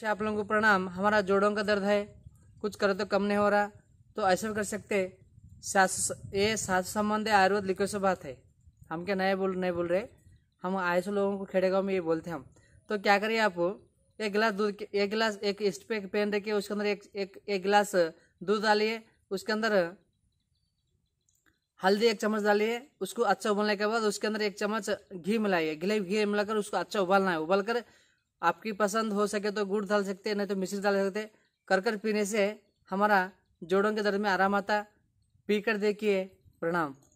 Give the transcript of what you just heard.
से आप लोगों को प्रणाम हमारा जोड़ों का दर्द है कुछ करो तो कम नहीं हो रहा तो ऐसे भी कर सकते ये सास संबंध आयुर्वेद लिखो से बात है हम क्या नए बोल नहीं बोल रहे हम ऐसे लोगों को खेड़े गाँव में ये बोलते हैं हम तो क्या करिए आप एक गिलास दूध एक गिलास एक स्टे पे पेन रखिए उसके अंदर एक एक एक गिलास दूध डालिए उसके अंदर हल्दी एक चम्मच डालिए उसको अच्छा उबलने के बाद उसके अंदर एक चम्मच घी मिलाइए घी घी मिलाकर उसको अच्छा उबालना है उबालकर आपकी पसंद हो सके तो गुड़ डाल सकते हैं नहीं तो मिश्री डाल सकते कर कर पीने से हमारा जोड़ों के दर्द में आराम आता पी कर देखिए प्रणाम